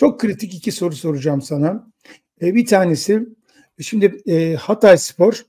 Çok kritik iki soru soracağım sana. E, bir tanesi şimdi e, Hatay Spor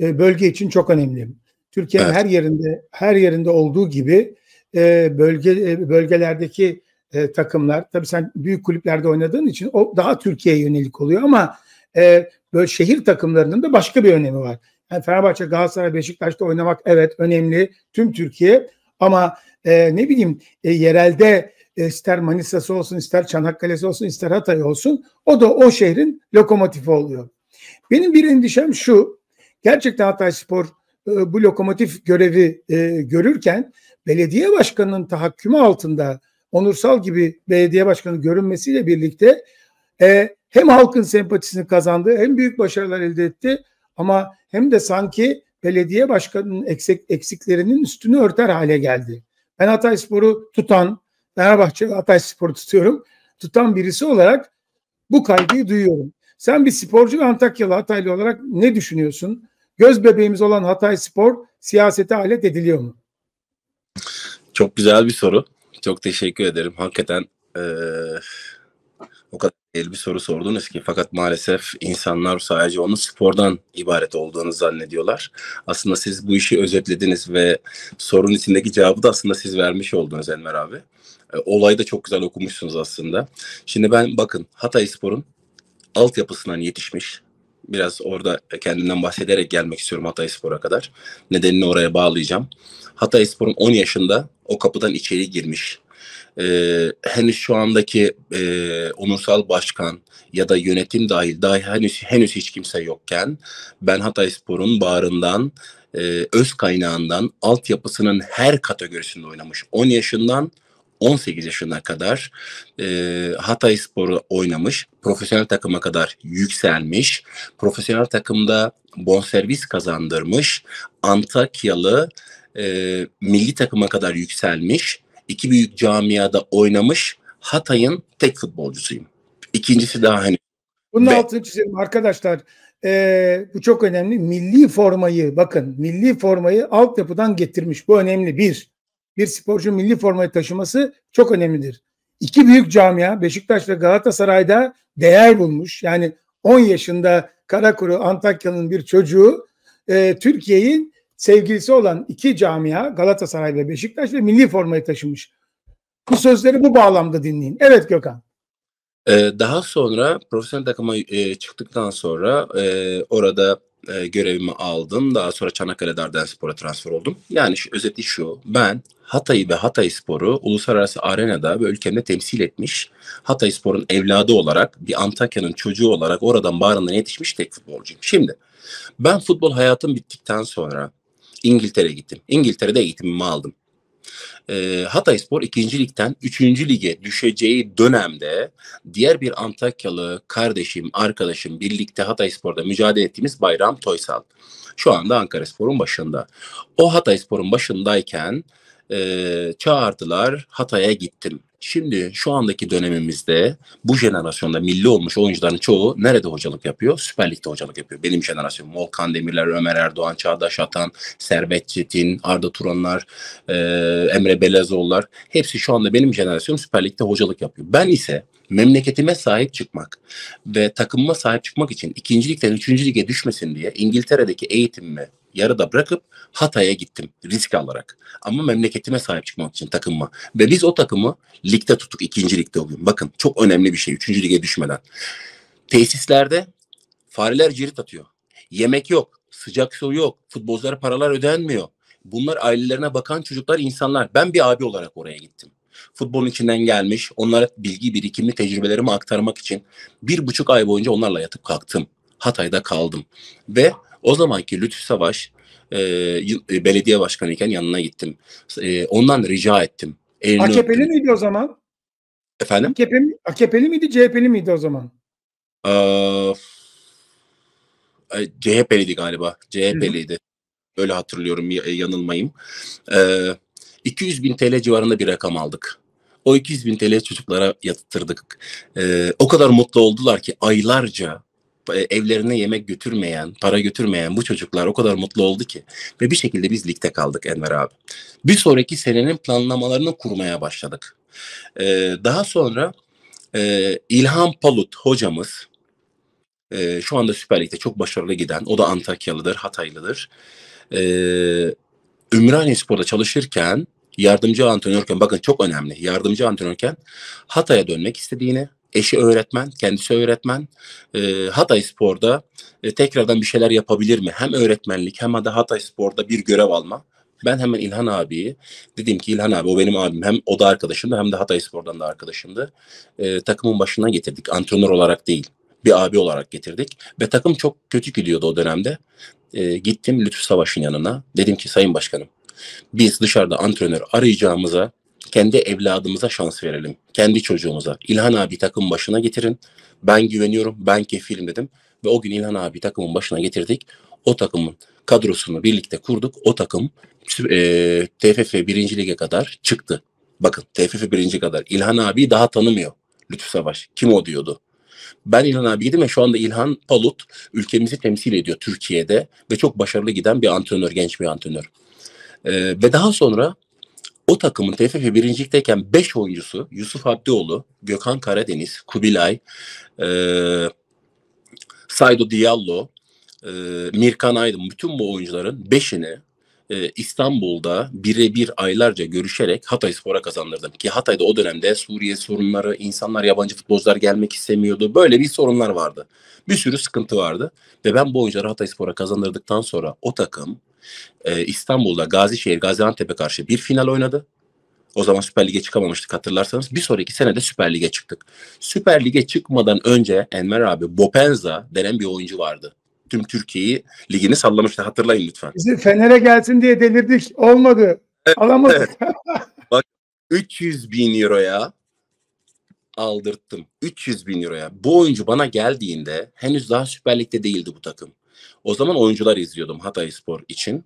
e, bölge için çok önemli. Türkiye'nin evet. her yerinde her yerinde olduğu gibi e, bölge e, bölgelerdeki e, takımlar tabii sen büyük kulüplerde oynadığın için o daha Türkiye'ye yönelik oluyor ama e, böyle şehir takımlarının da başka bir önemi var. Yani Fenerbahçe, Galatasaray, Beşiktaş'ta oynamak evet önemli tüm Türkiye ama e, ne bileyim e, yerelde e, ister Manisa'sı olsun, ister Çanakkale'si olsun, ister Hatay olsun. O da o şehrin lokomotifi oluyor. Benim bir endişem şu, gerçekten Hatay Spor e, bu lokomotif görevi e, görürken belediye başkanının tahakkümü altında onursal gibi belediye başkanı görünmesiyle birlikte hem halkın sempatisini kazandı hem büyük başarılar elde etti ama hem de sanki belediye başkanının eksik, eksiklerinin üstünü örter hale geldi. Ben Hatay Spor'u tutan, Fenerbahçe ve Hatay Spor'u tutuyorum. Tutan birisi olarak bu kaygıyı duyuyorum. Sen bir sporcu ve Antakyalı Hataylı olarak ne düşünüyorsun? Göz bebeğimiz olan Hatay Spor siyasete alet ediliyor mu? Çok güzel bir soru. Çok teşekkür ederim. Hakikaten ee, o kadar bir soru sordunuz ki fakat maalesef insanlar sadece onun spordan ibaret olduğunu zannediyorlar. Aslında siz bu işi özetlediniz ve sorunun içindeki cevabı da aslında siz vermiş oldunuz Enver abi. E, olayı da çok güzel okumuşsunuz aslında. Şimdi ben bakın Hatay Spor'un altyapısından yetişmiş. Biraz orada kendinden bahsederek gelmek istiyorum Hatay Spor'a kadar. Nedenini oraya bağlayacağım. Hatay Spor'un 10 yaşında o kapıdan içeri girmiş e, henüz şu andaki e, onursal başkan ya da yönetim dahil daha henüz henüz hiç kimse yokken ben Hatayspor'un Spor'un bağrından e, öz kaynağından altyapısının her kategorisinde oynamış 10 yaşından 18 yaşına kadar e, Hatay Spor'u oynamış, profesyonel takıma kadar yükselmiş, profesyonel takımda bonservis kazandırmış, Antakyalı e, milli takıma kadar yükselmiş iki büyük camiada oynamış Hatay'ın tek futbolcusuyum. İkincisi daha hani. Bunun Ve... altını çizelim arkadaşlar. Ee, bu çok önemli. Milli formayı bakın milli formayı altyapıdan getirmiş. Bu önemli. Bir, bir sporcu milli formayı taşıması çok önemlidir. İki büyük camia Beşiktaş ve Galatasaray'da değer bulmuş. Yani 10 yaşında Karakuru Antakya'nın bir çocuğu e, Türkiye'nin sevgilisi olan iki camia Galatasaray ve Beşiktaş ve milli formayı taşımış. Bu sözleri bu bağlamda dinleyin. Evet Gökhan. Ee, daha sonra profesyonel takıma e, çıktıktan sonra e, orada e, görevimi aldım. Daha sonra Çanakkale Spor'a transfer oldum. Yani şu, özeti şu. Ben Hatay'ı ve Hatay Spor'u uluslararası arenada ve ülkemde temsil etmiş Hatay Spor'un evladı olarak bir Antakya'nın çocuğu olarak oradan bağrından yetişmiş tek futbolcuyum. Şimdi ben futbol hayatım bittikten sonra İngiltere'ye gittim. İngiltere'de eğitimimi aldım. E, Hatay Spor 2. Lig'den 3. Lig'e düşeceği dönemde diğer bir Antakyalı kardeşim, arkadaşım birlikte Hatay Spor'da mücadele ettiğimiz Bayram Toysal. Şu anda Ankara Spor'un başında. O Hatay Spor'un başındayken e, çağırdılar Hatay'a gittim. Şimdi şu andaki dönemimizde bu jenerasyonda milli olmuş oyuncuların çoğu nerede hocalık yapıyor? Süper Lig'de hocalık yapıyor. Benim jenerasyonum Volkan Demirler, Ömer Erdoğan, Çağdaş Atan, Servet Çetin, Arda Turanlar, e, Emre Belezoğullar hepsi şu anda benim jenerasyonum Süper Lig'de hocalık yapıyor. Ben ise memleketime sahip çıkmak ve takımıma sahip çıkmak için ikincilikten ligden üçüncü lige düşmesin diye İngiltere'deki eğitimimi yarıda bırakıp Hatay'a gittim risk alarak. Ama memleketime sahip çıkmak için takımma. Ve biz o takımı ligde tuttuk. ikinci ligde o Bakın çok önemli bir şey. Üçüncü lige düşmeden. Tesislerde fareler cirit atıyor. Yemek yok. Sıcak su yok. Futbolculara paralar ödenmiyor. Bunlar ailelerine bakan çocuklar, insanlar. Ben bir abi olarak oraya gittim futbolun içinden gelmiş. Onlara bilgi birikimli tecrübelerimi aktarmak için bir buçuk ay boyunca onlarla yatıp kalktım. Hatay'da kaldım. Ve o zamanki Lütfü Savaş e, e belediye başkanı yanına gittim. E, ondan rica ettim. Elini AKP'li miydi o zaman? Efendim? AKP, AKP'li miydi CHP'li miydi o zaman? Ee, e, CHP'liydi galiba. CHP'liydi. Öyle hatırlıyorum e, yanılmayayım. Ee, 200 bin TL civarında bir rakam aldık. O 200 bin TL çocuklara yatırdık. Ee, o kadar mutlu oldular ki aylarca e, evlerine yemek götürmeyen, para götürmeyen bu çocuklar o kadar mutlu oldu ki. Ve bir şekilde biz ligde kaldık Enver abi. Bir sonraki senenin planlamalarını kurmaya başladık. Ee, daha sonra e, İlhan Palut hocamız, e, şu anda Süper Lig'de çok başarılı giden, o da Antakyalıdır, Hataylıdır. E, Ümraniye Spor'da çalışırken, yardımcı antrenörken, bakın çok önemli, yardımcı antrenörken Hatay'a dönmek istediğini, Eşi öğretmen, kendisi öğretmen. E, Hatay Spor'da e, tekrardan bir şeyler yapabilir mi? Hem öğretmenlik hem de Hatay Spor'da bir görev alma. Ben hemen İlhan abiyi dedim ki İlhan abi o benim abim hem o da arkadaşımdı hem de Hatay Spor'dan da arkadaşımdı. E, takımın başına getirdik antrenör olarak değil bir abi olarak getirdik ve takım çok kötü gidiyordu o dönemde. E, gittim Lütfü Savaş'ın yanına dedim ki Sayın Başkanım biz dışarıda antrenör arayacağımıza kendi evladımıza şans verelim. Kendi çocuğumuza. İlhan abi takım başına getirin. Ben güveniyorum, ben kefilim dedim. Ve o gün İlhan abi takımın başına getirdik. O takımın kadrosunu birlikte kurduk. O takım e, TFF 1. Lig'e kadar çıktı. Bakın TFF 1. kadar. İlhan abi daha tanımıyor Lütfü Savaş. Kim o diyordu. Ben İlhan abiydim ve şu anda İlhan Palut ülkemizi temsil ediyor Türkiye'de ve çok başarılı giden bir antrenör, genç bir antrenör. Ee, ve daha sonra o takımın TFF birincilikteyken 5 oyuncusu Yusuf Abdioğlu, Gökhan Karadeniz, Kubilay, e, Saydo Diallo, e, Mirkan Aydın bütün bu oyuncuların 5'ini e, İstanbul'da birebir aylarca görüşerek Hatay Spor'a kazandırdım. Ki Hatay'da o dönemde Suriye sorunları, insanlar yabancı futbolcular gelmek istemiyordu. Böyle bir sorunlar vardı. Bir sürü sıkıntı vardı. Ve ben bu oyuncuları Hatay Spor'a kazandırdıktan sonra o takım e, İstanbul'da Gazişehir Gaziantep'e karşı bir final oynadı. O zaman Süper Lig'e çıkamamıştık hatırlarsanız. Bir sonraki sene de Süper Lig'e çıktık. Süper Lig'e çıkmadan önce Enver abi Bopenza denen bir oyuncu vardı. Tüm Türkiye'yi ligini sallamıştı hatırlayın lütfen. Bizi Fener'e gelsin diye delirdik. Olmadı. Evet, Alamadık. Evet. Bak 300 bin euroya aldırttım. 300 bin euroya. Bu oyuncu bana geldiğinde henüz daha Süper Lig'de değildi bu takım. O zaman oyuncular izliyordum Hatay Spor için.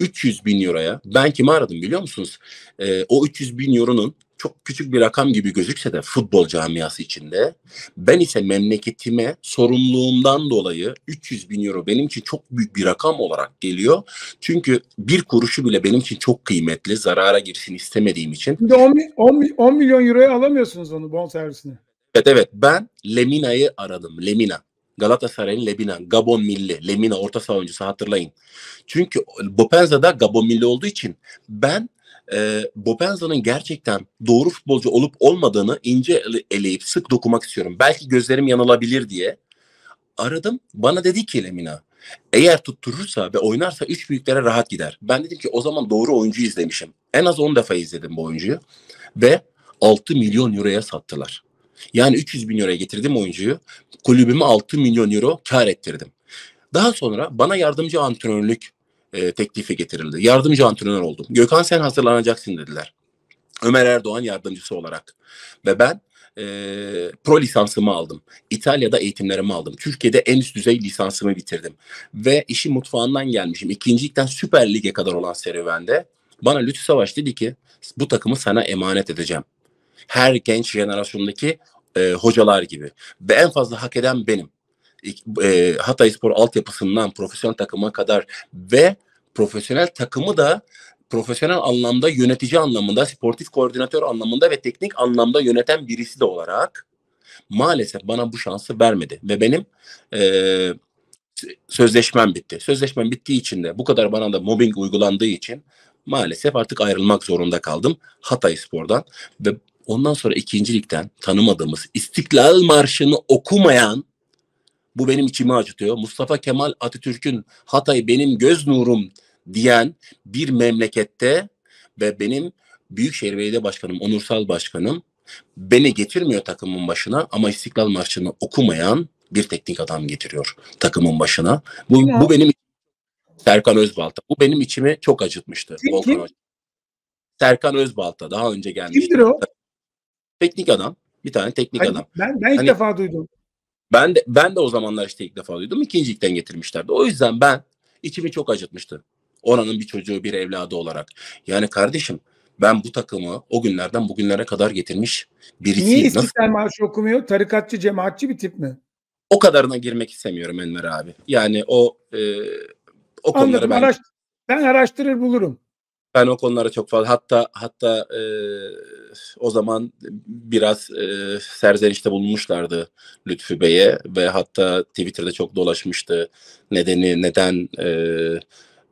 300 bin euroya ben kimi aradım biliyor musunuz? Ee, o 300 bin euronun çok küçük bir rakam gibi gözükse de futbol camiası içinde ben ise memleketime sorumluluğumdan dolayı 300 bin euro benim için çok büyük bir rakam olarak geliyor. Çünkü bir kuruşu bile benim için çok kıymetli zarara girsin istemediğim için. 10, 10, 10 milyon euroya alamıyorsunuz onu bonservisini. Evet evet ben Lemina'yı aradım Lemina. Galatasaray'ın Lebina, Gabon milli, Lemina orta saha oyuncusu hatırlayın. Çünkü Bopenza da Gabon milli olduğu için ben e, Bopenza'nın gerçekten doğru futbolcu olup olmadığını ince eleyip sık dokumak istiyorum. Belki gözlerim yanılabilir diye aradım. Bana dedi ki Lemina eğer tutturursa ve oynarsa üç büyüklere rahat gider. Ben dedim ki o zaman doğru oyuncu izlemişim. En az 10 defa izledim bu oyuncuyu ve 6 milyon euroya sattılar. Yani 300 bin euroya getirdim oyuncuyu. Kulübüme 6 milyon euro kar ettirdim. Daha sonra bana yardımcı antrenörlük e, teklifi getirildi. Yardımcı antrenör oldum. Gökhan sen hazırlanacaksın dediler. Ömer Erdoğan yardımcısı olarak. Ve ben e, pro lisansımı aldım. İtalya'da eğitimlerimi aldım. Türkiye'de en üst düzey lisansımı bitirdim. Ve işi mutfağından gelmişim. İkincilikten Süper Lig'e kadar olan serüvende bana Lütfü Savaş dedi ki bu takımı sana emanet edeceğim her genç jenerasyondaki e, hocalar gibi. Ve en fazla hak eden benim. E, Hatay Spor altyapısından profesyonel takıma kadar ve profesyonel takımı da profesyonel anlamda yönetici anlamında, sportif koordinatör anlamında ve teknik anlamda yöneten birisi de olarak maalesef bana bu şansı vermedi. Ve benim e, sözleşmem bitti. Sözleşmem bittiği için de bu kadar bana da mobbing uygulandığı için maalesef artık ayrılmak zorunda kaldım Hatay Spor'dan. Ve Ondan sonra ikincilikten tanımadığımız İstiklal Marşı'nı okumayan bu benim içimi acıtıyor. Mustafa Kemal Atatürk'ün Hatay benim göz nurum diyen bir memlekette ve benim Büyükşehir Belediye Başkanım, onursal başkanım beni getirmiyor takımın başına ama İstiklal Marşı'nı okumayan bir teknik adam getiriyor takımın başına. Bu, ya. bu benim Serkan Özbalta. Bu benim içimi çok acıtmıştı. Kim, kim? Serkan Özbalta daha önce gelmişti. Kimdir o? teknik adam. Bir tane teknik hani, adam. Ben, ben ilk hani, defa duydum. Ben de, ben de o zamanlar işte ilk defa duydum. İkincilikten getirmişlerdi. O yüzden ben içimi çok acıtmıştı. Oranın bir çocuğu, bir evladı olarak. Yani kardeşim ben bu takımı o günlerden bugünlere kadar getirmiş birisi. Niye İstiklal Marşı okumuyor? Tarikatçı, cemaatçi bir tip mi? O kadarına girmek istemiyorum Enver abi. Yani o e, o konuları Anladım, ben araş, ben araştırır bulurum. Ben o konulara çok fazla hatta hatta e, o zaman biraz e, serzenişte bulunmuşlardı Lütfü Bey'e ve hatta Twitter'da çok dolaşmıştı nedeni neden e,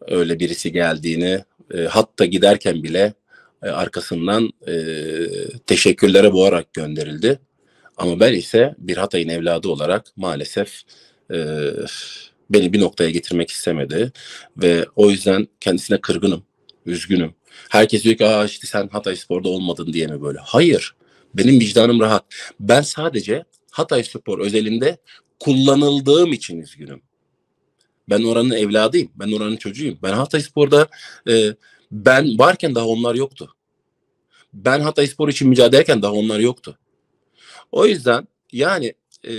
öyle birisi geldiğini e, hatta giderken bile e, arkasından e, teşekkürlere boğarak gönderildi. Ama ben ise bir Hatay'ın evladı olarak maalesef e, beni bir noktaya getirmek istemedi ve o yüzden kendisine kırgınım. Üzgünüm. Herkes diyor ki Aa işte sen Hatay Spor'da olmadın diye mi böyle? Hayır. Benim vicdanım rahat. Ben sadece Hatay Spor özelinde kullanıldığım için üzgünüm. Ben oranın evladıyım. Ben oranın çocuğuyum. Ben Hatay Spor'da e, ben varken daha onlar yoktu. Ben Hatay Spor için mücadele ederken daha onlar yoktu. O yüzden yani e,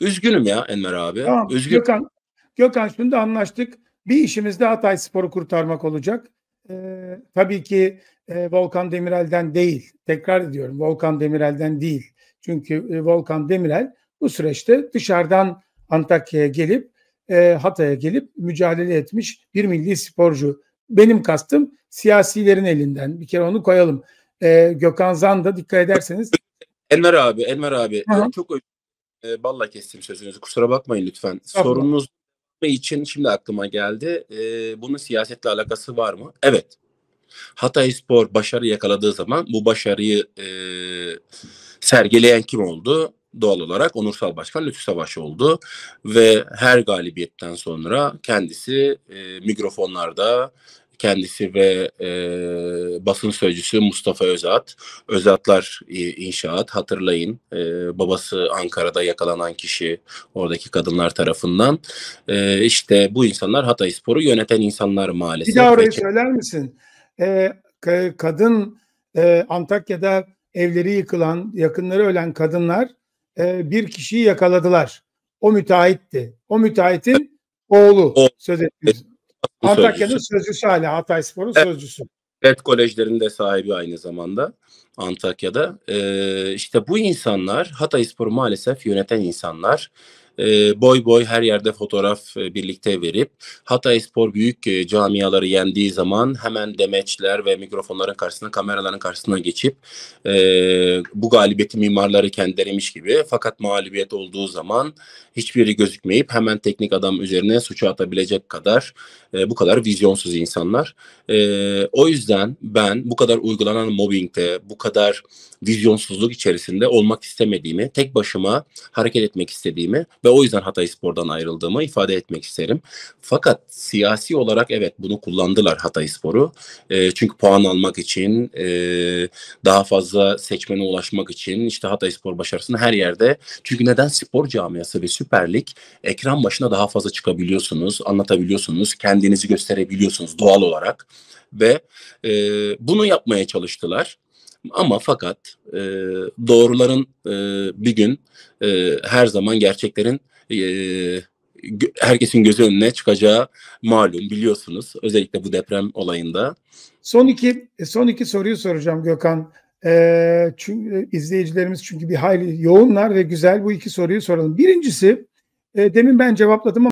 üzgünüm ya Enver abi. Tamam. Üzgün. Gökhan, Gökhan şunu anlaştık. Bir işimiz de Hatay Spor'u kurtarmak olacak. E, tabii ki e, Volkan Demirel'den değil. Tekrar ediyorum Volkan Demirel'den değil. Çünkü e, Volkan Demirel bu süreçte dışarıdan Antakya'ya gelip e, Hatay'a gelip mücadele etmiş bir milli sporcu. Benim kastım siyasilerin elinden. Bir kere onu koyalım. E, Gökhan Zan da dikkat ederseniz. Enver abi, Enver abi. Hı-hı. Çok e, balla kestim sözünüzü. Kusura bakmayın lütfen. Tamam. Sorununuz için şimdi aklıma geldi. E, bunun siyasetle alakası var mı? Evet. Hatay Spor başarı yakaladığı zaman bu başarıyı e, sergileyen kim oldu? Doğal olarak Onursal Başkan Lütfü Savaş oldu ve her galibiyetten sonra kendisi e, mikrofonlarda kendisi ve e, basın sözcüsü Mustafa Özat. Özatlar e, inşaat hatırlayın e, babası Ankara'da yakalanan kişi oradaki kadınlar tarafından. E, işte bu insanlar Hatay Sporu yöneten insanlar maalesef. Bir daha orayı söyler misin? E, kadın e, Antakya'da evleri yıkılan yakınları ölen kadınlar e, bir kişiyi yakaladılar. O müteahhitti. O müteahhitin oğlu o, söz ettiniz. Antakya'nın sözcüsü hala Hatay Spor'un evet. sözcüsü. Evet kolejlerinde sahibi aynı zamanda Antakya'da. Ee, işte bu insanlar Hatay Spor'u maalesef yöneten insanlar ee, boy boy her yerde fotoğraf e, birlikte verip Hatay Spor büyük e, camiaları yendiği zaman hemen demeçler ve mikrofonların karşısına kameraların karşısına geçip e, bu galibiyeti mimarları kendilerimiş gibi fakat mağlubiyet olduğu zaman hiçbiri gözükmeyip hemen teknik adam üzerine suçu atabilecek kadar e, bu kadar vizyonsuz insanlar. o yüzden ben bu kadar uygulanan mobbingde bu kadar vizyonsuzluk içerisinde olmak istemediğimi, tek başıma hareket etmek istediğimi ve o yüzden Hatay Spor'dan ayrıldığımı ifade etmek isterim. Fakat siyasi olarak evet bunu kullandılar Hatay Spor'u. E, çünkü puan almak için e, daha fazla seçmene ulaşmak için işte Hatay Spor başarısını her yerde. Çünkü neden spor camiası ve Süper Lig ekran başına daha fazla çıkabiliyorsunuz, anlatabiliyorsunuz, kendinizi gösterebiliyorsunuz doğal olarak ve e, bunu yapmaya çalıştılar. Ama fakat e, doğruların e, bir gün e, her zaman gerçeklerin e, herkesin gözü önüne çıkacağı malum biliyorsunuz. Özellikle bu deprem olayında. Son iki e, son iki soruyu soracağım Gökhan. E, çünkü e, izleyicilerimiz çünkü bir hayli yoğunlar ve güzel bu iki soruyu soralım. Birincisi e, demin ben cevapladım ama